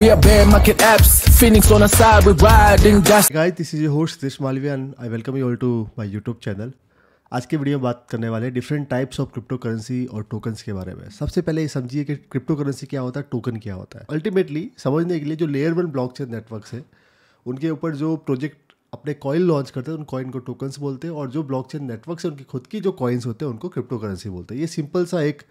We are bare market apps, Phoenix on a side, we're riding gas. Guys, this is your host Dish Malvi and I welcome you all to my YouTube channel. आज के video में बात करने वाले different types of crypto currency और tokens के बारे में सबसे पहले ये समझिए कि क्रिप्टो करेंसी क्या होता है टोकन क्या होता है अल्टीमेटली समझने के लिए जो layer one blockchain network है उनके ऊपर जो प्रोजेक्ट अपने कॉइन लॉन्च करते हैं उन कॉइन को टोकन्स बोलते हैं और जो ब्लॉक चेन नेटवर्क है उनकी खुद की जो कॉइन्स होते हैं उनको क्रिप्टो करेंसी बोलते हैं ये सिंपल सा एक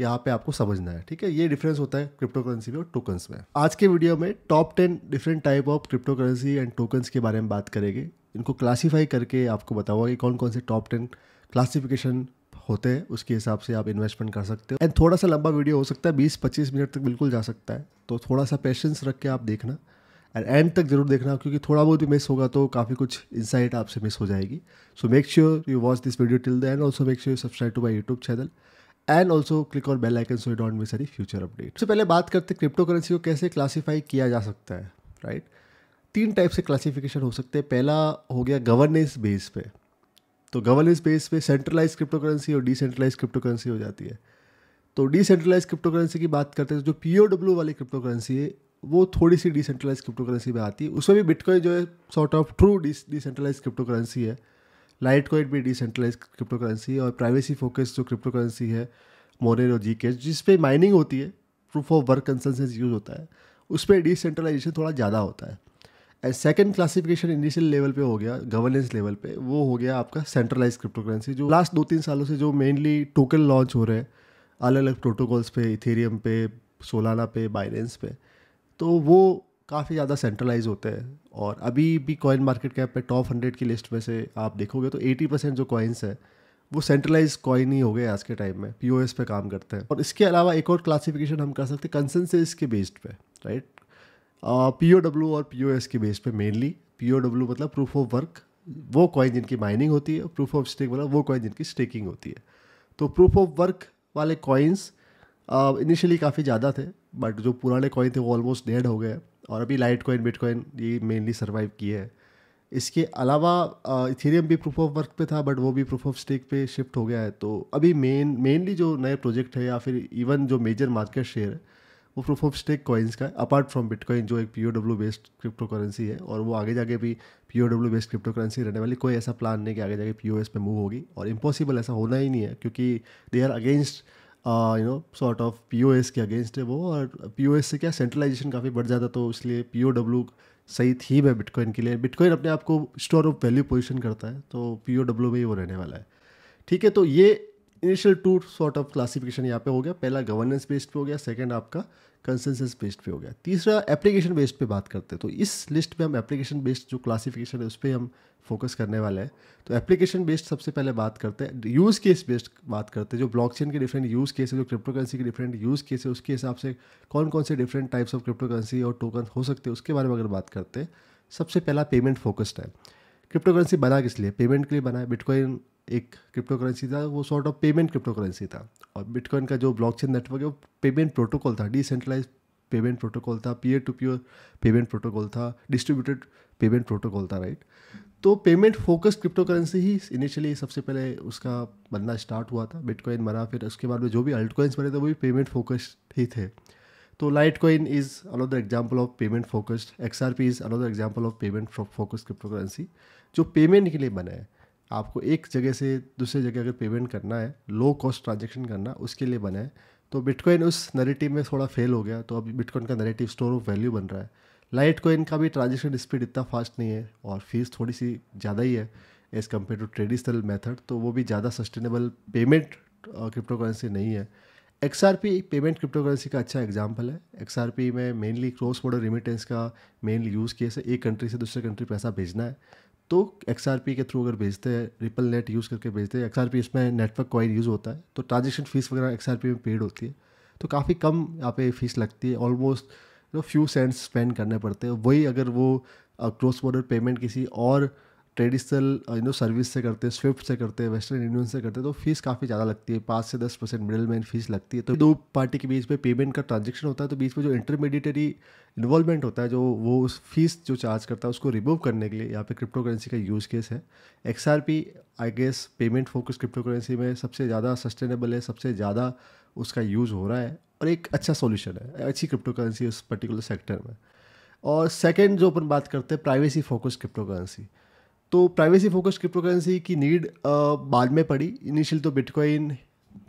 यहाँ पे आपको समझना है ठीक है ये डिफरेंस होता है क्रिप्टो करेंसी में और टोकन्स में आज के वीडियो में top ten different type of crypto cryptocurrency and tokens के बारे में बात करेंगे इनको क्लासीफाई करके आपको बताऊंगा कि कौन कौन से टॉप टेन क्लासिफिकेशन होते हैं उसके हिसाब से आप इन्वेस्टमेंट कर सकते हो एंड थोड़ा सा लंबा वीडियो हो सकता है बीस पच्चीस मिनट तक बिल्कुल जा सकता है तो थोड़ा सा पेशेंस रख के आप देखना एंड एंड तक जरूर देखना क्योंकि थोड़ा बहुत भी मिस होगा तो काफ़ी कुछ इंसाइट आपसे मिस हो जाएगी so make sure you watch this video till the end also make sure subscribe to my YouTube channel and also click our bell icon so don't miss any future update सबसे पहले बात करते हैं crypto currency को कैसे classify किया जा सकता है राइट right? तीन टाइप से क्लासिफिकेशन हो सकते हैं पहला हो गया गवर्नेंस बेस पे तो गवर्नेंस बेस पे सेंट्रलाइज क्रिप्टो करेंसी और डिसेंट्रलाइज क्रिप्टो करेंसी हो जाती है तो डिसेंट्रलाइज क्रिप्टो करेंसी की बात करते हैं जो पी ओ डब्ल्यू वाली क्रिप्टो करेंसी है वो थोड़ी सी डिसेंट्रलाइज क्रिप्टो करेंसी में आती है उसमें भी बिटकॉइन जो है sort of true decentralize cryptocurrency है लाइट कोइन भी डिसेंट्रलाइज क्रिप्टो करेंसी और प्राइवेसी फोकस जो क्रिप्टो करेंसी है मोरेर और जी के जिस पे माइनिंग होती है proof of work consensus use होता है उस पर डिसेंट्रलाइजेशन थोड़ा ज़्यादा होता है and second classification initial level पे हो गया गवर्नेंस लेवल पे वो हो गया आपका सेंट्रलाइज क्रिप्टो करेंसी जो लास्ट दो तीन सालों से जो मेनली टोकन लॉन्च हो रहे हैं अलग अलग प्रोटोकॉल्स पे इथेरियम पे सोलाना पे बाइनेंस पे तो वो काफ़ी ज़्यादा सेंट्रलाइज होते हैं और अभी भी कॉइन मार्केट कैप पे टॉप हंड्रेड की लिस्ट में से आप देखोगे तो एटी परसेंट जो कॉइन्स है वो सेंट्रलाइज कॉइन ही हो गए आज के टाइम में पी ओ एस पे काम करते हैं और इसके अलावा एक और क्लासिफिकेशन हम कर सकते हैं कंसेंसिस के बेस्ड पे राइट पी ओ डब्ल्यू और पी ओ एस के बेस्ड पे मेनली पी ओ डब्ल्यू मतलब प्रूफ ऑफ वर्क वो कॉइन जिनकी माइनिंग होती है प्रूफ ऑफ स्टेक मतलब वो कॉइन जिनकी स्टेकिंग होती है तो प्रूफ ऑफ वर्क वाले कॉइन्स इनिशियली uh, काफ़ी ज़्यादा थे बट जो पुराने कॉइन थे वो ऑलमोस्ट डेड हो गए और अभी लाइट कॉइन बिट कॉइन ये मेनली सर्वाइव किए हैं इसके अलावा इथेरियम uh, भी प्रूफ ऑफ वर्क पे था बट वो भी प्रूफ ऑफ स्टेक पे शिफ्ट हो गया है तो अभी मेन मेनली जो नए प्रोजेक्ट है या फिर इवन जो मेजर मार्केट शेयर है वो प्रूफ ऑफ स्टेक कॉइन्स का अपार्ट फ्रॉम बिटकॉइन जो एक पी बेस्ड क्रिप्टो करेंसी है और वो आगे जाके भी P W based crypto cryptocurrency रहने वाली कोई ऐसा प्लान नहीं कि आगे जाके पी ओ एस पे मूव होगी और इम्पॉसिबल ऐसा होना ही नहीं है क्योंकि they are against you know sort of P के अगेंस्ट है वो और पी से क्या सेंट्रलाइजेशन काफ़ी बढ़ जाता तो इसलिए पी सही थीम है बिटकॉइन के लिए बिटकॉइन अपने आप को स्टोर ऑफ वैल्यू पोजिशन करता है तो पी में ही वो रहने वाला है ठीक है तो ये initial two sort of classification यहाँ पे हो गया पहला गवर्नेंस बेस्ड पे हो गया सेकंड आपका कंसेंसस बेस्ड पे हो गया तीसरा एप्लीकेशन बेस्ड पे बात करते हैं तो इस लिस्ट में हम एप्लीकेशन बेस्ड जो क्लासिफिकेशन है उस पर हम फोकस करने वाले हैं तो एप्लीकेशन बेस्ड सबसे पहले बात करते हैं यूज़ केस बेस्ड बात करते हैं जो ब्लॉकचेन के डिफरेंट यूज़ केस है जो क्रिप्टो करेंसी के डिफरेंट यूज़ केस है उसके हिसाब से कौन कौन से different types of crypto currency और टोकन हो सकते हैं उसके बारे में अगर बात करते हैं सबसे पहला पेमेंट फोकस्ड है क्रिप्टो करेंसी बना किस लिए पेमेंट के लिए बना है बिटकॉइन एक क्रिप्टो करेंसी था वो sort of payment cryptocurrency था और बिटकॉइन का जो ब्लॉकचेन नेटवर्क है वो पेमेंट प्रोटोकॉल था डिसेंट्रलाइज पेमेंट प्रोटोकॉल था peer to peer payment protocol था डिस्ट्रीब्यूटेड पेमेंट प्रोटोकॉल था राइट तो पेमेंट फोकस क्रिप्टो करेंसी ही इनिशियली सबसे पहले उसका बनना स्टार्ट हुआ था बिटकॉइन बना फिर उसके बाद में जो भी अल्ट बने थे वो भी पेमेंट फोकस्ड ही थे तो Litecoin is another example of payment focused X R P is another example of payment focused cryptocurrency जो पेमेंट के लिए बना है आपको एक जगह से दूसरे जगह अगर पेमेंट करना है लो कॉस्ट ट्रांजेक्शन करना उसके लिए बना है तो बिटकॉइन उस नरेटिव में थोड़ा फेल हो गया तो अभी बिटकॉइन का नरेटिव स्टोर ऑफ वैल्यू बन रहा है लाइट कॉइन का भी ट्रांजेक्शन स्पीड इतना फास्ट नहीं है और फीस थोड़ी सी ज़्यादा ही है as compare to traditional method तो वो भी ज़्यादा सस्टेनेबल पेमेंट क्रिप्टो करेंसी नहीं है एक्स पेमेंट क्रिप्टो करेंसी का अच्छा एग्जाम्पल है एक्स में मेनली क्रॉस बॉर्डर रिमिटेंस का मेनली यूज़ किए से एक कंट्री से दूसरे कंट्री पैसा भेजना है तो एक्स के थ्रू अगर भेजते हैं रिपल नेट यूज़ करके भेजते हैं एक्स इसमें नेटवर्क कॉइन यूज़ होता है तो ट्रांजेक्शन फ़ीस वगैरह एक्स में पेड होती है तो काफ़ी कम यहाँ पे फ़ीस लगती है almost you know few cents spend करने पड़ते हैं वही अगर वो क्रॉस बॉर्डर पेमेंट किसी और ट्रेडिशनल यू नो सर्विस से करते हैं स्विफ्ट से करते हैं वेस्टर्न यूनियन से करते हैं तो फीस काफ़ी ज़्यादा लगती है पाँच से दस परसेंट मिडल मैन फीस लगती है तो दो पार्टी के बीच में पेमेंट का ट्रांजेक्शन होता है तो बीच में जो इंटरमीडिएटरी इन्वॉल्वमेंट होता है जो वो उस फीस जो चार्ज करता है उसको रिमूव करने के लिए यहाँ पे क्रिप्टो करेंसी का यूज़ केस है X I guess payment focus crypto currency में सबसे ज़्यादा सस्टेनेबल है सबसे ज़्यादा उसका यूज़ हो रहा है और एक अच्छा सोल्यूशन है अच्छी क्रिप्टो करेंसी उस पर्टिकुलर सेक्टर में और सेकेंड जो अपन बात करते हैं प्राइवेसी फोकस क्रिप्टो करेंसी तो प्राइवेसी फोकस क्रिप्टो करेंसी की नीड बाद में पड़ी इनिशियल तो बिटकॉइन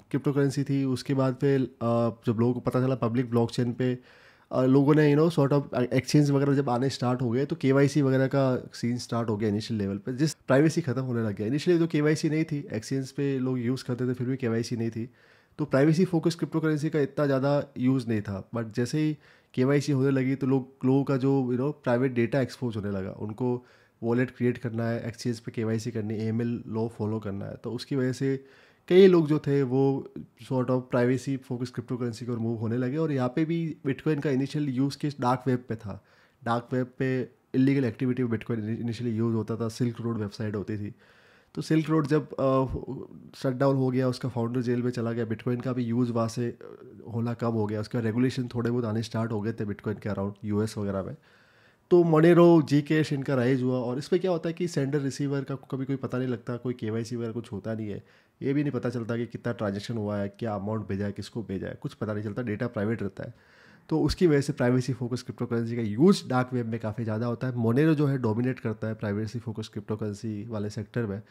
क्रिप्टो करेंसी थी उसके बाद फिर जब लोगों को पता चला पब्लिक ब्लॉक चेन पर लोगों ने you know sort of exchange वगैरह जब आने स्टार्ट हो गए तो के वगैरह का सीन स्टार्ट हो गया इनिशियल लेवल पर जिस प्राइवेसी खत्म होने लग गया इनिशियली तो के नहीं थी एक्सचेंज पे लोग यूज़ करते थे फिर भी के नहीं थी तो प्राइवेसी फोकस क्रिप्टो करेंसी का इतना ज़्यादा यूज़ नहीं था बट जैसे ही के होने लगी तो लोग लोगों का जो you know private data expose होने लगा उनको वॉलेट क्रिएट करना है एक्सचेंज पे के करनी है एम लॉ फॉलो करना है तो उसकी वजह से कई लोग जो थे वो sort of privacy focus crypto currency की ओर मूव होने लगे और यहाँ पे भी बिटकॉइन का initial use case dark web पे था डार्क वेब पे इलीगल एक्टिविटी में बिटकॉइन इनिशियली यूज़ होता था सिल्क रोड वेबसाइट होती थी तो सिल्क रोड जब शट डाउन हो गया उसका फाउंडर जेल में चला गया बिटकॉइन का भी यूज़ वहाँ से होना कम हो गया उसके रेगुलेशन थोड़े बहुत आने स्टार्ट हो गए थे बिटकॉइन के अराउंड यूएस वगैरह में तो मोनेरो जी कैश इनका राइज हुआ और इस पर क्या होता है कि सेंडर रिसीवर का कभी कोई पता नहीं लगता कोई के वाई सी वगैरह कुछ होता नहीं है ये भी नहीं पता चलता कि कितना ट्रांजेक्शन हुआ है क्या अमाउंट भेजा है किसको भेजा है कुछ पता नहीं चलता डेटा प्राइवेट रहता है तो उसकी वजह से प्राइवेसी फोकस क्रिप्टो करेंसी का यूज डार्क वेब में काफ़ी ज़्यादा होता है मोनेरो जो है डोमिनेट करता है प्राइवेसी फोकस क्रिप्टो करेंसी वाले सेक्टर में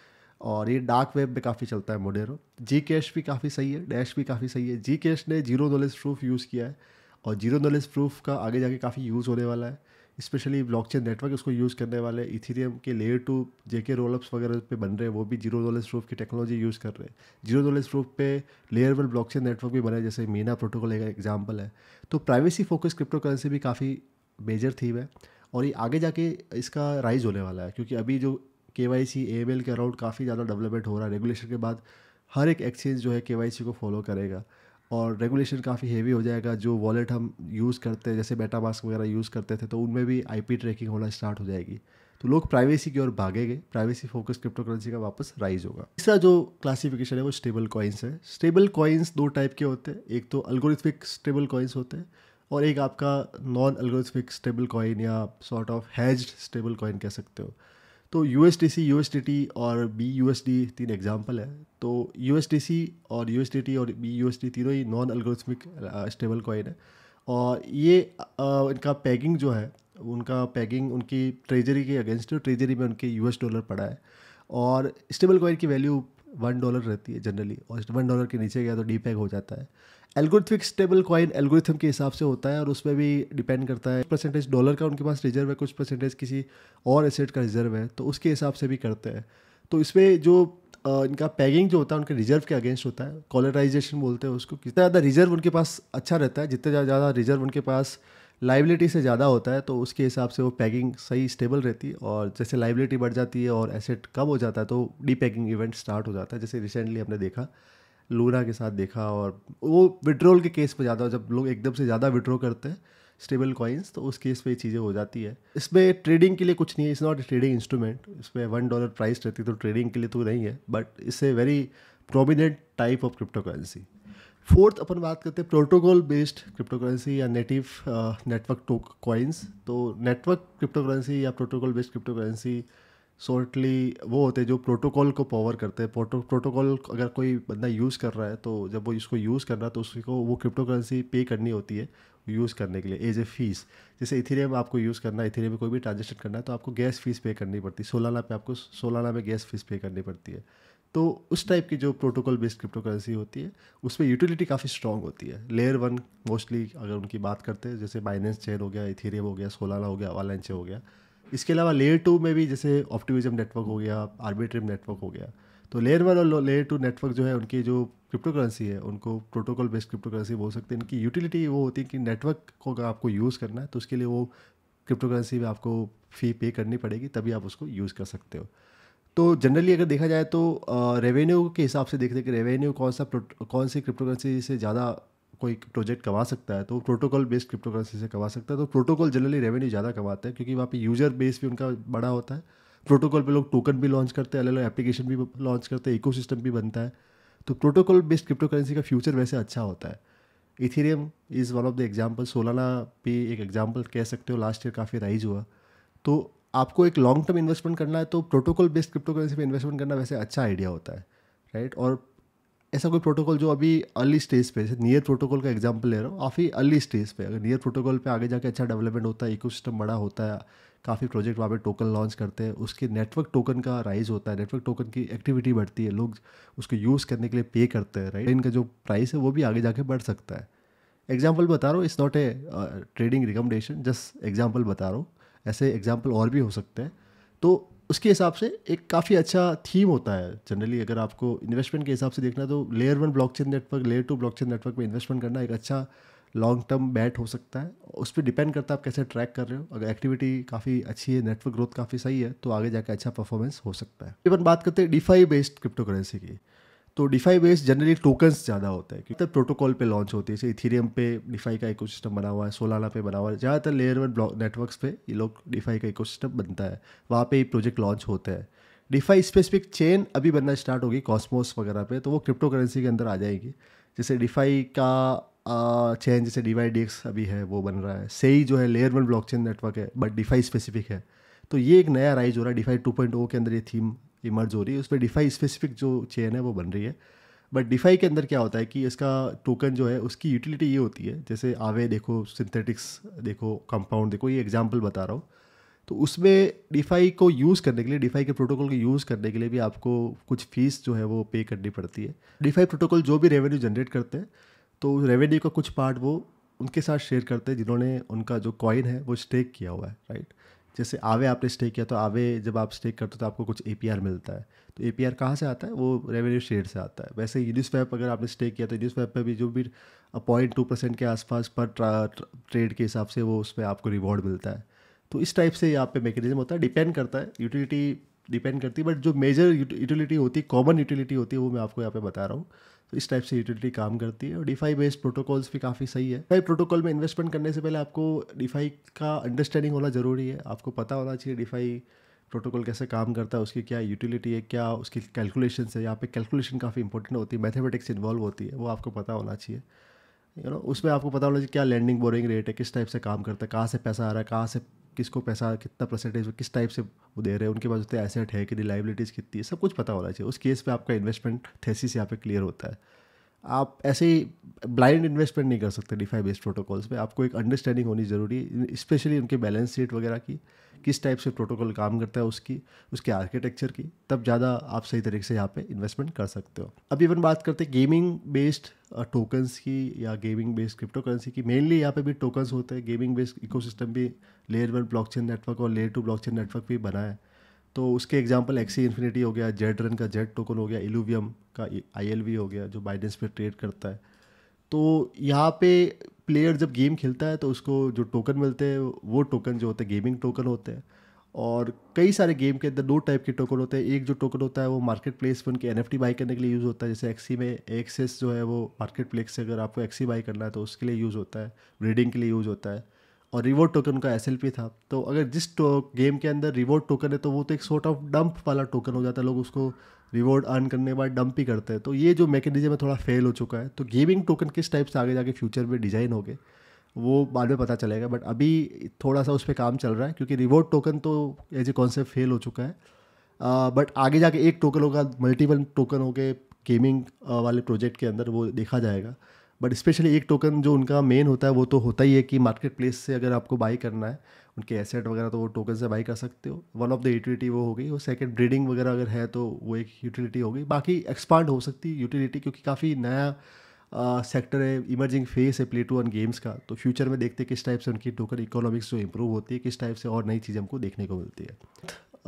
और ये डार्क वेब में काफ़ी चलता है मोनेरो जी कैश भी काफ़ी सही है डैश भी काफ़ी सही है जी कैश ने जीरो नॉलेज प्रूफ यूज़ किया है और जीरो नॉलेज प्रूफ का आगे जाके काफ़ी यूज़ होने वाला है स्पेशली ब्लॉकचेन नेटवर्क उसको यूज़ करने वाले इथीरियम के लेयर टू जे के रोलअप्स वगैरह पे बन रहे हैं वो भी जीरो नॉलेज प्रूफ की टेक्नोलॉजी यूज़ कर रहे हैं जीरो नॉलेज प्रूफ पे लेयर वन ब्लॉकचेन नेटवर्क भी बने जैसे मीना प्रोटोकॉल एक एग्जाम्पल है तो प्राइवेसी फोकस क्रिप्टो करेंसी भी काफ़ी मेजर थीम है और ये आगे जाके इसका राइज होने वाला है क्योंकि अभी जो K Y C A M L के अराउंड काफ़ी ज़्यादा डेवलपमेंट हो रहा है रेगुलेशन के बाद हर एक एक्सचेंज जो है के वाई सी को फॉलो करेगा और रेगुलेशन काफ़ी हेवी हो जाएगा जो वॉलेट हम यूज़ करते हैं जैसे बेटा मास्क वगैरह यूज़ करते थे तो उनमें भी आईपी ट्रैकिंग होना स्टार्ट हो जाएगी तो लोग प्राइवेसी की ओर भागेंगे प्राइवेसी फोकस क्रिप्टो करेंसी का वापस राइज होगा तीसरा जो क्लासिफिकेशन है वो स्टेबल कॉइन्स है स्टेबल कॉइन्स दो टाइप के होते हैं एक तो अल्गोरिथमिक स्टेबल कॉइन्स होते हैं और एक आपका नॉन अल्गोरिथमिक स्टेबल कॉइन या sort of hedged stable coin कह सकते हो तो U S T C U S T T और बी यू एस डी तीन एग्जाम्पल है तो यू एस टी सी और यू एस टी टी और बी यू एस डी तीनों ही नॉन अल्गोरिथमिक स्टेबल कॉइन है और ये uh, इनका पैगिंग जो है उनका पैगिंग उनकी ट्रेजरी के अगेंस्ट ट्रेजरी में उनके यू एस डॉलर पड़ा है और स्टेबल कॉइन की वैल्यू वन डॉलर रहती है जनरली और वन डॉलर के नीचे गया तो डी पैग हो जाता है एल्गोरिथमिक स्टेबल क्वाइन एल्गोरिथम के हिसाब से होता है और उसमें भी डिपेंड करता है परसेंटेज डॉलर का उनके पास रिजर्व है कुछ परसेंटेज किसी और एसेट का रिजर्व है तो उसके हिसाब से भी करते हैं तो इसमें जो इनका पैगिंग जो होता है उनके रिजर्व के अगेंस्ट होता है कॉलराइजेशन बोलते हैं उसको कितना ज़्यादा रिजर्व उनके पास अच्छा रहता है जितना ज़्यादा रिजर्व उनके पास लाइबिलिटी से ज़्यादा होता है तो उसके हिसाब से वो पैगिंग सही स्टेबल रहती है और जैसे लाइबिलिटी बढ़ जाती है और एसेट कम हो जाता है तो डी पैगिंग इवेंट स्टार्ट हो जाता है जैसे रिसेंटली हमने देखा लूना के साथ देखा और वो विड्रोल के केस पे ज़्यादा जब लोग एकदम से ज़्यादा विड्रो करते हैं स्टेबल कॉइन्स तो उस केस पे ये चीज़ें हो जाती है इसमें ट्रेडिंग के लिए कुछ नहीं है it's not a trading instrument इसमें वन डॉलर प्राइस रहती है तो ट्रेडिंग के लिए तो नहीं है but it's a very prominent type of crypto currency fourth अपन बात करते हैं प्रोटोकॉल बेस्ड क्रिप्टो करेंसी या नेटिव नेटवर्क टोक कॉइन्स तो नेटवर्क क्रिप्टो करेंसी या protocol based crypto currency shortly वो होते हैं जो प्रोटोकॉल को पावर करते हैं प्रोटोकॉल अगर कोई बंदा यूज़ कर रहा है तो जब वो इसको यूज़ कर रहा है तो उसको वो क्रिप्टो करेंसी पे करनी होती है यूज़ करने के लिए एज ए फीस जैसे इथेरियम आपको यूज़ करना है इथेरियम में कोई भी ट्रांजेक्शन करना है तो आपको गैस फीस पे करनी पड़ती है सोलाना पे आपको सोलाना में गैस फीस पे करनी पड़ती है तो उस टाइप की जो प्रोटोकॉल बेस्ड क्रिप्टो करेंसी होती है उसमें यूटिलिटी काफ़ी स्ट्रॉन्ग होती है लेयर वन मोस्टली अगर उनकी बात करते हैं जैसे बाइनेंस चेन हो गया इथेरियम हो गया सोलाना हो गया वालेंचे हो गया इसके अलावा लेयर टू में भी जैसे ऑप्टिविज्म नेटवर्क हो गया आर्बिट्रम नेटवर्क हो गया तो लेयर वन और लेयर टू नेटवर्क जो है उनकी जो क्रिप्टो करेंसी है उनको प्रोटोकॉल बेस्ड क्रिप्टो करेंसी बोल सकते हैं इनकी यूटिलिटी वो होती है कि नेटवर्क को अगर आपको यूज़ करना है तो उसके लिए वो क्रिप्टो करेंसी में आपको फ़ी पे करनी पड़ेगी तभी आप उसको यूज़ कर सकते हो तो जनरली अगर देखा जाए तो रेवेन्यू के हिसाब से देखते हैं कि रेवेन्यू कौन सा कौन सी क्रिप्टो करेंसी से ज़्यादा कोई प्रोजेक्ट कमा सकता है तो प्रोटोकॉल बेस्ड क्रिप्टो करेंसी से कमा सकता है तो प्रोटोकॉल जनरली रेवेन्यू ज़्यादा कमाते हैं क्योंकि वहाँ पे यूज़र बेस भी उनका बड़ा होता है प्रोटोकॉल पे लोग टोकन भी लॉन्च करते हैं अलग अलग एप्लीकेशन भी लॉन्च करते हैं इकोसिस्टम भी बनता है तो प्रोटोकॉल बेस्ड क्रिप्टो करेंसी का फ्यूचर वैसे अच्छा होता है Ethereum is one of the example Solana भी एक एग्जाम्पल कह सकते हो लास्ट ईयर काफ़ी राइज हुआ तो आपको एक लॉन्ग टर्म इन्वेस्टमेंट करना है तो प्रोटोकॉल बेस्ड क्रिप्टो करेंसी में इन्वेस्टमेंट करना वैसे अच्छा आइडिया होता है राइट और ऐसा कोई प्रोटोकॉल जो अभी अर्ली स्टेज पे नियर प्रोटोकॉल का एग्जाम्पल ले रहा हूँ काफ़ी अर्ली स्टेज पे अगर नियर प्रोटोकॉल पे आगे जाके अच्छा डेवलपमेंट होता है इकोसिस्टम बड़ा होता है काफ़ी प्रोजेक्ट वहाँ पे टोकन लॉन्च करते हैं उसके नेटवर्क टोकन का राइज होता है नेटवर्क टोकन की एक्टिविटी बढ़ती है लोग उसको यूज़ करने के लिए पे करते हैं राइट इनका जो प्राइस है वो भी आगे जाके बढ़ सकता है एग्जाम्पल बता रहा हूँ it's not a trading recommendation just example बता रहा हूँ ऐसे एग्जाम्पल और भी हो सकते हैं तो उसके हिसाब से एक काफ़ी अच्छा थीम होता है जनरली अगर आपको इन्वेस्टमेंट के हिसाब से देखना तो layer one blockchain network layer two blockchain network में इन्वेस्टमेंट करना एक अच्छा लॉन्ग टर्म बैट हो सकता है उस पर डिपेंड करता है आप कैसे ट्रैक कर रहे हो अगर एक्टिविटी काफ़ी अच्छी है नेटवर्क ग्रोथ काफ़ी सही है तो आगे जाकर अच्छा परफॉर्मेंस हो सकता है इवन बात करते हैं डिफाई बेस्ड क्रिप्टो करेंसी की तो डिफाई बेस्ड जनरली टोकन्स ज़्यादा होता है क्योंकि प्रोटोकॉल पे लॉन्च होती है जैसे इथीरियम पे डिफाई का इकोसिस्टम बना हुआ है सोलाना पे बना हुआ है ज़्यादातर लेयर वन ब्लॉक नेटवर्क्स पे ये लोग डिफाई का इकोसिस्टम बनता है वहाँ पे ये प्रोजेक्ट लॉन्च होता है डिफाई स्पेसिफिक चेन अभी बनना स्टार्ट होगी कॉस्मोस वगैरह पे तो वो क्रिप्टो करेंसी के अंदर आ जाएगी जैसे डिफाई का चेन जैसे डिवाई डी अभी है वो बन रहा है सही जो है लेयर वन ब्लॉक नेटवर्क है बट डिफाई स्पेसिफिक है तो ये एक नया राइज हो रहा है डिफाई टू oh के अंदर ये थीम इमर्ज हो रही है उस पर डिफाई स्पेसिफिक जो चेन है वो बन रही है बट डिफाई के अंदर क्या होता है कि इसका टोकन जो है उसकी यूटिलिटी ये होती है जैसे आवे देखो सिंथेटिक्स देखो कंपाउंड देखो ये एग्जाम्पल बता रहा हूँ तो उसमें डिफाई को यूज़ करने के लिए डिफाई के प्रोटोकॉल को यूज़ करने के लिए भी आपको कुछ फ़ीस जो है वो पे करनी पड़ती है डिफाई प्रोटोकॉल जो भी रेवेन्यू जनरेट करते हैं तो रेवेन्यू का कुछ पार्ट वो उनके साथ शेयर करते हैं जिन्होंने उनका जो कॉइन है वो स्टेक किया हुआ है राइट जैसे आवे आपने स्टे किया तो आवे जब आप स्टेक करते हो तो आपको कुछ ए मिलता है तो ए पी कहाँ से आता है वो रेवेन्यू शेयर से आता है वैसे यूनिस्वैप अगर आपने स्टे किया तो यूनिस्वैप पर भी जो भी पॉइंट टू परसेंट के आसपास पर ट्रेड के हिसाब से वो उसमें आपको रिवॉर्ड मिलता है तो इस टाइप से यहाँ पे मैकेनिज्म होता है डिपेंड करता है यूटिलिटी डिपेंड करती है बट जो मेजर यूटिलिटी होती है कॉमन यूटिलिटी होती है वो मैं आपको यहाँ पे बता रहा हूँ तो इस टाइप से यूटिलिटी काम करती है और डीफाई बेस्ड प्रोटोकॉल्स भी काफ़ी सही है डिफाई प्रोटोकॉल में इन्वेस्टमेंट करने से पहले आपको डीफाई का अंडरस्टैंडिंग होना ज़रूरी है आपको पता होना चाहिए डीफाई प्रोटोकॉल कैसे काम करता है उसकी क्या यूटिलिटी है क्या उसकी कैलकुलेशन है यहाँ पे कैलकुलेशन काफ़ी इंपॉर्टेंट होती है मैथमेटिक्स इन्वॉल्व होती है वो आपको पता होना चाहिए यू नो उसमें आपको पता होना चाहिए क्या लैंडिंग बोरिंग रेट है किस टाइप से काम करता है कहाँ से पैसा आ रहा है कहाँ से किसको पैसा कितना परसेंटेज किस टाइप से वो दे रहे हैं उनके पास उतने एसेट है कि लाइबिलिटीज़ कितनी है सब कुछ पता होना चाहिए उस केस पे आपका इन्वेस्टमेंट थेसिस यहाँ पे क्लियर होता है आप ऐसे ही ब्लाइंड इन्वेस्टमेंट नहीं कर सकते डिफाई बेस्ड प्रोटोकॉल्स पे आपको एक अंडरस्टैंडिंग होनी ज़रूरी स्पेशली उनके बैलेंस शीट वगैरह की किस टाइप से प्रोटोकॉल काम करता है उसकी उसके आर्किटेक्चर की तब ज़्यादा आप सही तरीके से यहाँ पे इन्वेस्टमेंट कर सकते हो अब इवन बात करते हैं गेमिंग बेस्ड टोकन्स की या गेमिंग बेस्ड क्रिप्टो करेंसी की मेनली यहाँ पे भी टोकन्स होते हैं गेमिंग बेस्ड इकोसिस्टम भी लेयर वन ब्लॉकचेन नेटवर्क और लेयर टू ब्लॉकचेन नेटवर्क भी बना है तो उसके एग्जाम्पल एक्सी इन्फिनिटी हो गया जेड रन का जेड टोकन हो गया इलूवियम का आई हो गया जो बाइडेंस पे ट्रेड करता है तो यहाँ पे प्लेयर जब गेम खेलता है तो उसको जो टोकन मिलते हैं वो टोकन जो होते हैं गेमिंग टोकन होते हैं और कई सारे गेम के अंदर दो टाइप के टोकन होते हैं एक जो टोकन होता है वो मार्केट प्लेस पर उनके एन बाई करने के लिए यूज़ होता है जैसे एक्सी में एक्सेस जो है वो मार्केट प्लेस से अगर आपको एक्सी बाई करना है तो उसके लिए यूज़ होता है ब्रीडिंग के लिए यूज़ होता है और रिवॉर्ड टोकन का एस था तो अगर जिस तो, गेम के अंदर रिवॉर्ड टोकन है तो वो तो एक सॉर्ट ऑफ डंप वाला टोकन हो जाता है लोग उसको रिवॉर्ड अर्न करने के बाद डंप ही करते हैं तो ये जो मैकेनिज्म है थोड़ा फेल हो चुका है तो गेमिंग टोकन किस टाइप से आगे जाके फ्यूचर में डिज़ाइन हो गए वो बाद में पता चलेगा बट अभी थोड़ा सा उस पर काम चल रहा है क्योंकि रिवॉर्ड टोकन तो एज ए कॉन्सेप्ट फेल हो चुका है बट आगे जाके एक टोकन होगा मल्टीपल टोकन हो गए गेमिंग वाले प्रोजेक्ट के अंदर वो देखा जाएगा बट स्पेशली एक टोकन जो उनका मेन होता है वो तो होता ही है कि मार्केट प्लेस से अगर आपको बाई करना है उनके एसेट वगैरह तो वो टोकन से बाई कर सकते हो वन ऑफ द यूटिलिटी वो हो गई और सेकेंड ब्रीडिंग वगैरह अगर है तो वो एक यूटिलिटी हो गई बाकी एक्सपांड हो सकती है यूटिलिटी क्योंकि काफ़ी नया सेक्टर है इमर्जिंग फेस है प्ले टू वन गेम्स का तो फ्यूचर में देखते हैं किस टाइप से उनकी टोकन इकोनॉमिक्स जो इम्प्रूव होती है किस टाइप से और नई चीज़ें हमको देखने को मिलती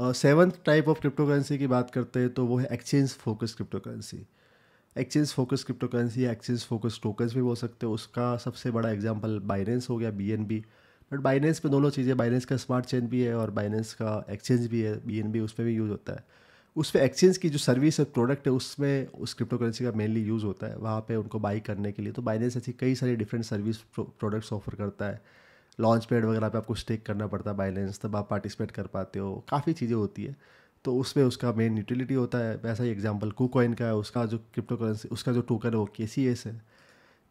है seventh type of crypto currency की बात करते हैं तो वो है exchange focus crypto currency exchange focus crypto currency या एक्सचेंज फोकस टोकन्स भी बोल सकते हो उसका सबसे बड़ा एग्जाम्पल बाइनेंस हो गया बी बट बाइनेंस पे दोनों चीज़ें बाइनेंस का स्मार्ट चेन भी है और बाइनेंस का एक्सचेंज भी है बी एन उस पर भी यूज़ होता है उस पर एक्सचेंज की जो सर्विस और प्रोडक्ट है उसमें उस क्रिप्टो करेंसी का मेनली यूज़ होता है वहाँ पे उनको बाई करने के लिए तो बाइनेंस ऐसी कई सारी डिफरेंट सर्विस प्रोडक्ट्स ऑफर करता है लॉन्च पैड वगैरह पे आपको स्टेक करना पड़ता है बाइनेंस तब आप पार्टिसिपेट कर पाते हो काफ़ी चीज़ें होती है तो उसमें उसका मेन यूटिलिटी होता है वैसा ही एग्जाम्पल कोकॉइन का है उसका जो क्रिप्टो करेंसी उसका जो टोकन है वो के सी एस है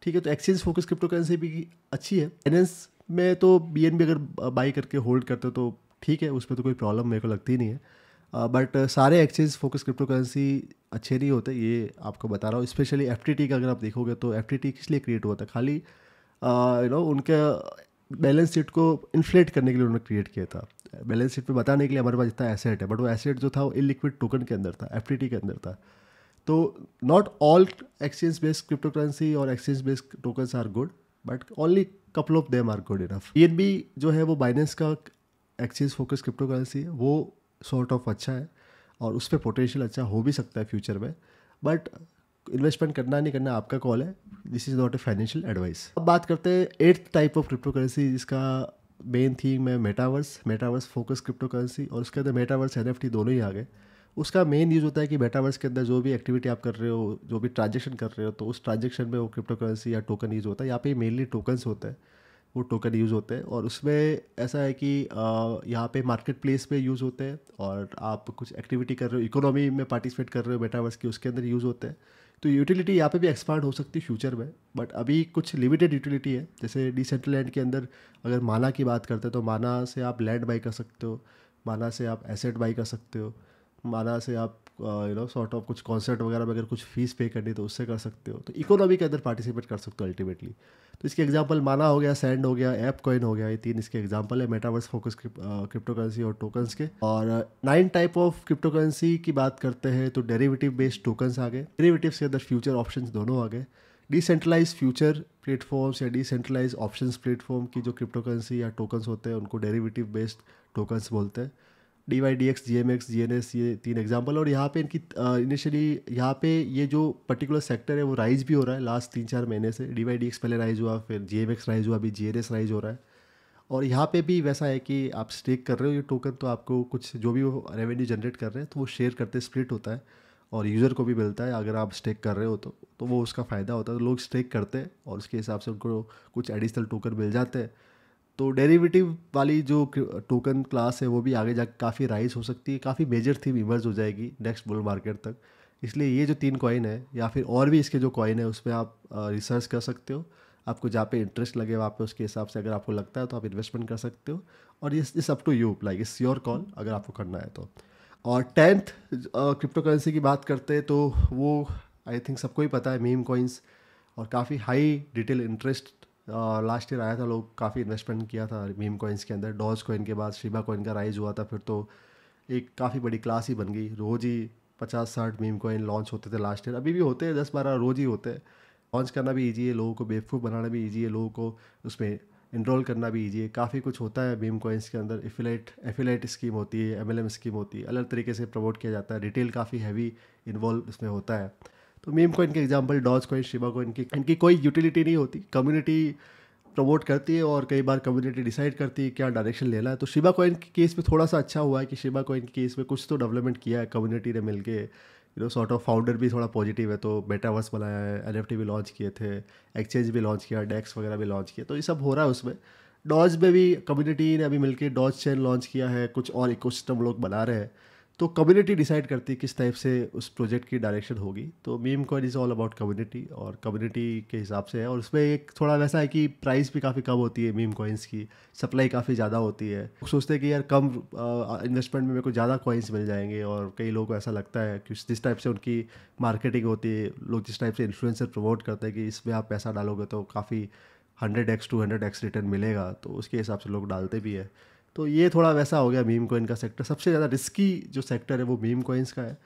ठीक है तो एक्सचेंज फोकस क्रिप्टो करेंसी भी अच्छी है फाइनेंस में तो बी एन बी अगर बाई करके होल्ड करते हो तो ठीक है उसमें तो कोई प्रॉब्लम मेरे को लगती नहीं है बट सारे एक्सचेंज फोकस क्रिप्टो करेंसी अच्छे नहीं होते ये आपको बता रहा हूँ स्पेशली एफ टी टी का अगर आप देखोगे तो एफ टी टी किस लिए क्रिएट हुआ था खाली यू नो उनका बैलेंस शीट को इन्फ्लेट करने के लिए उन्होंने क्रिएट किया था बैलेंस शीट में बताने के लिए हमारे पास इतना एसेट है बट वो एसेट जो था वो इलिक्विड टोकन के अंदर था एफ के अंदर था तो not all exchange based crypto currency और exchange based tokens are good but only couple of them are good enough बी जो है वो बाइनेंस का एक्सचेंज फोकस क्रिप्टो करेंसी है वो सॉर्ट ऑफ अच्छा है और उस पर पोटेंशियल अच्छा हो भी सकता है फ्यूचर में बट इन्वेस्टमेंट करना नहीं करना आपका कॉल है this is not a financial advice अब बात करते हैं eighth type of crypto currency जिसका मेन थीम है metaverse metaverse focus crypto currency और उसके अंदर मेटावर्स एन दोनों ही आ गए उसका मेन यूज़ होता है कि मेटावर्स के अंदर जो भी एक्टिविटी आप कर रहे हो जो भी ट्रांजेक्शन कर रहे हो तो उस ट्रांजेक्शन में वो क्रिप्टो करेंसी या टोकन यूज़ होता है यहाँ पे मेनली टोकन्स होते हैं वो टोकन यूज़ होते हैं और उसमें ऐसा है कि यहाँ पे मार्केट प्लेस पे यूज़ होते हैं और आप कुछ एक्टिविटी कर रहे हो इकोनॉमी में पार्टिसिपेट कर रहे हो मेटावर्स की उसके अंदर यूज़ होते हैं तो यूटिलिटी यहाँ पे भी एक्सपांड हो सकती है फ्यूचर में बट अभी कुछ लिमिटेड यूटिलिटी है जैसे डिसेंट्रल लैंड के अंदर अगर माना की बात करते हैं तो माना से आप लैंड बाई कर सकते हो माना से आप एसेट बाई कर सकते हो माना से आप यू नो सॉर्ट ऑफ कुछ कॉन्सर्ट वगैरह में अगर कुछ फीस पे करनी तो उससे कर सकते हो तो इकोनॉमी के अंदर पार्टिसिपेट कर सकते हो अल्टीमेटली तो इसके एग्जाम्पल माना हो गया सैंड हो गया ऐप कॉइन हो गया ये तीन इसके एग्जाम्पल है मेटावर्स फोकस क्रिप्टो करेंसी और टोकन्स के और nine type of crypto currency की बात करते हैं तो डेरिवेटिव बेस्ड टोकन्स आ गए डेरिवेटिव्स के अंदर फ्यूचर ऑप्शन दोनों आ गए डिसेंट्रलाइज फ्यूचर प्लेटफॉर्म्स या डिसेंट्रलाइज ऑप्शन प्लेटफॉर्म की जो क्रिप्टो करेंसी या टोकन्स होते हैं उनको डेरिवेटिव बेस्ड टोकन्स बोलते हैं D Y D X G M X G N S ये तीन एग्जाम्पल और यहाँ पे इनकी इनिशियली यहाँ पे ये जो पर्टिकुलर सेक्टर है वो राइज भी हो रहा है लास्ट तीन चार महीने से डी वाई डी एक्स पहले राइज हुआ फिर जी एम एक्स राइज हुआ अभी जी एन एस राइज हो रहा है और यहाँ पे भी वैसा है कि आप स्टेक कर रहे हो ये टोकन तो आपको कुछ जो भी वो रेवेन्यू जनरेट कर रहे हैं तो वो शेयर करते स्प्लिट होता है और यूज़र को भी मिलता है अगर आप स्टेक कर रहे हो तो तो वो उसका फ़ायदा होता है तो लोग स्टेक करते हैं और उसके हिसाब से उनको कुछ एडिशनल टोकन मिल जाते हैं तो डेरिवेटिव वाली जो टोकन क्लास है वो भी आगे जाकर काफ़ी राइज हो सकती है काफ़ी मेजर थीम इमर्ज हो जाएगी नेक्स्ट बुल मार्केट तक इसलिए ये जो तीन कॉइन है या फिर और भी इसके जो कॉइन है उस पर आप रिसर्च कर सकते हो आपको जहाँ पे इंटरेस्ट लगे वहाँ पे उसके हिसाब से अगर आपको लगता है तो आप इन्वेस्टमेंट कर सकते हो और इस इस up to you like is your call अगर आपको करना है तो और टेंथ क्रिप्टो करेंसी की बात करते हैं तो वो आई थिंक सबको ही पता है मीम कॉइन्स और काफ़ी high detail interest last year आया था लोग काफ़ी इन्वेस्टमेंट किया था मीम कॉइन्स के अंदर डॉज कॉइन के बाद शिबा कॉइन का राइज हुआ था फिर तो एक काफ़ी बड़ी क्लास ही बन गई रोज़ ही पचास साठ मीम कॉइन लॉन्च होते थे लास्ट ईयर अभी भी होते हैं दस बारह रोज़ ही होते हैं लॉन्च करना भी ईजी है लोगों को बेवकूफ़ बनाना भी ईजी है लोगों को उसमें इनरोल करना भी ईजी है काफ़ी कुछ होता है बीम कॉइन्स के अंदर एफिलेट एफिलेट स्कीम होती है एम स्कीम होती है अलग तरीके से प्रमोट किया जाता है रिटेल काफ़ी हैवी इन्वॉल्व इसमें होता है तो मीम को इनके example Dogecoin Shiba coin की इनकी कोई यूटिलिटी नहीं होती कम्युनिटी प्रमोट करती है और कई बार कम्युनिटी डिसाइड करती है क्या डायरेक्शन लेना है तो शिबा कोइन के केस में थोड़ा सा अच्छा हुआ है कि शिबा कोइन के केस में कुछ तो डेवलपमेंट किया है कम्युनिटी ने मिलके you know sort of founder भी थोड़ा पॉजिटिव है तो बेटावर्स बनाया है एन भी लॉन्च किए थे एक्सचेंज भी लॉन्च किया डेक्स वगैरह भी लॉन्च किया तो ये सब हो रहा है उसमें डॉज में भी कम्युनिटी ने अभी मिलकर डॉज चैन लॉन्च किया है कुछ और इको लोग बना रहे हैं तो कम्युनिटी डिसाइड करती है किस टाइप से उस प्रोजेक्ट की डायरेक्शन होगी तो meme coin is all about community और कम्युनिटी के हिसाब से है और उसमें एक थोड़ा वैसा है कि प्राइस भी काफ़ी कम होती है मीम कॉइन्स की सप्लाई काफ़ी ज़्यादा होती है सोचते हैं कि यार कम इन्वेस्टमेंट में मेरे को ज़्यादा कॉइन्स मिल जाएंगे और कई लोगों को ऐसा लगता है कि जिस टाइप से उनकी मार्केटिंग होती है लोग जिस टाइप से इन्फ्लुएंसर प्रमोट करते हैं कि इसमें आप पैसा डालोगे तो काफ़ी hundred X two hundred X return मिलेगा तो उसके हिसाब से लोग डालते भी है तो ये थोड़ा वैसा हो गया मीम कोइन का सेक्टर सबसे ज़्यादा रिस्की जो सेक्टर है वो मीम कोइंस का है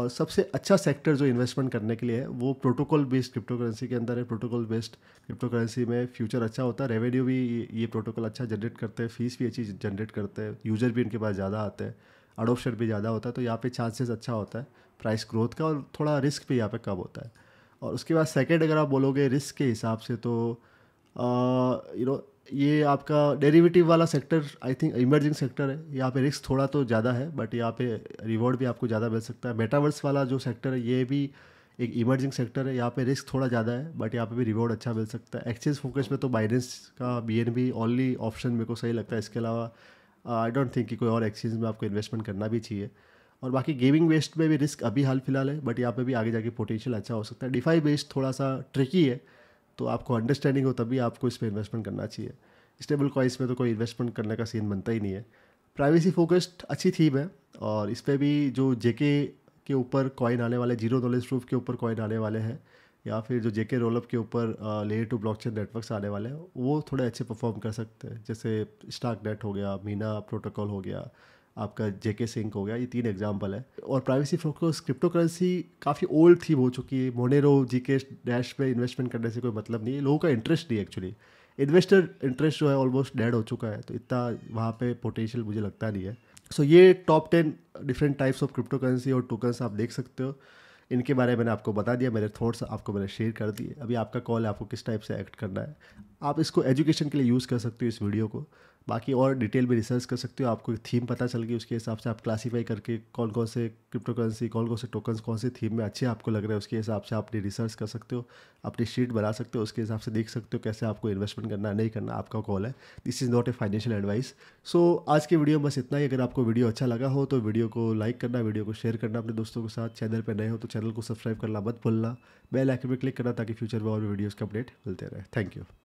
और सबसे अच्छा सेक्टर जो इन्वेस्टमेंट करने के लिए है वो प्रोटोकॉल बेस्ड क्रिप्टो करेंसी के अंदर है प्रोटोकॉल बेस्ड क्रिप्टो करेंसी में फ्यूचर अच्छा होता है रेवेन्यू भी ये प्रोटोकॉल अच्छा जनरेट करते हैं फीस भी अच्छी जनरेट करते हैं यूज़र भी इनके पास ज़्यादा आते हैं अडोप्शन भी ज़्यादा होता है तो यहाँ पे चांसेस अच्छा होता है प्राइस ग्रोथ का और थोड़ा रिस्क भी यहाँ पे कम होता है और उसके बाद सेकेंड अगर आप बोलोगे रिस्क के हिसाब से तो यू uh, नो ये आपका डेरिवेटिव वाला sector I think emerging sector है यहाँ पे रिस्क थोड़ा तो ज़्यादा है बट यहाँ पे रिवॉर्ड भी आपको ज़्यादा मिल सकता है मेटावर्स वाला जो सेक्टर है ये भी एक इमर्जिंग सेक्टर है यहाँ पे रिस्क थोड़ा ज़्यादा है बट यहाँ पे भी रिवॉर्ड अच्छा मिल सकता है एक्सचेंज फोकस में तो बाइनेंस का B N B only option मेरे को सही लगता है इसके अलावा आई डोंट थिंक कि कोई और एक्सचेंज में आपको इन्वेस्टमेंट करना भी चाहिए और बाकी गेमिंग वेस्ट में भी रिस्क अभी हाल फिलहाल है बट यहाँ पे भी आगे जाके पोटेंशियल अच्छा हो सकता है डिफाई बेस्ड थोड़ा सा ट्रिकी है तो आपको अंडरस्टैंडिंग हो तभी आपको इस पर इन्वेस्टमेंट करना चाहिए स्टेबल कॉइस में तो कोई इन्वेस्टमेंट करने का सीन बनता ही नहीं है प्राइवेसी फोकस्ड अच्छी थीम है और इस पर भी जो जेके के ऊपर कॉइन आने वाले जीरो नॉलेज प्रूफ के ऊपर कॉइन आने वाले हैं या फिर जो जेके रोलअप के ऊपर लेयर टू ब्लॉकचेन नेटवर्क्स आने वाले हैं वो थोड़े अच्छे परफॉर्म कर सकते हैं जैसे स्टाक नेट हो गया मीना प्रोटोकॉल हो गया आपका जेके सिंक हो गया ये तीन एग्जाम्पल है और प्राइवेसी फोकस क्रिप्टो करेंसी काफ़ी ओल्ड थी हो चुकी है मोनेरो जी के डैश पे इन्वेस्टमेंट करने से कोई मतलब नहीं है लोगों का इंटरेस्ट नहीं एक्चुअली इन्वेस्टर इंटरेस्ट जो है ऑलमोस्ट डेड हो चुका है तो इतना वहाँ पे पोटेंशियल मुझे लगता नहीं है सो so, ये top ten different types of crypto currency और टोकन्स आप देख सकते हो इनके बारे में मैंने आपको बता दिया मेरे थॉट्स आपको मैंने शेयर कर दिए अभी आपका कॉल है आपको किस टाइप से एक्ट करना है आप इसको एजुकेशन के लिए यूज़ कर सकते हो इस वीडियो को बाकी और डिटेल में रिसर्च कर सकते हो आपको एक थीम पता चल गई उसके हिसाब से आप क्लासीफाई करके कौन कौन से क्रिप्टो करेंसी कौन कौन से टोकन्स कौन से थीम में अच्छे आपको लग रहे हैं उसके हिसाब से आप अपनी रिसर्च कर सकते हो अपनी शीट बना सकते हो उसके हिसाब से देख सकते हो कैसे आपको इन्वेस्टमेंट करना नहीं करना आपका कॉल है this is not a financial advice so आज की वीडियो बस इतना ही अगर आपको वीडियो अच्छा लगा हो तो वीडियो को लाइक करना वीडियो को शेयर करना अपने दोस्तों के साथ चैनल पर नए हो तो चैनल को सब्सक्राइब करना मत भूलना बेल आइकन पर क्लिक करना ताकि फ्यूचर में और भी वीडियोज़ के अपडेट मिलते रहे थैंक यू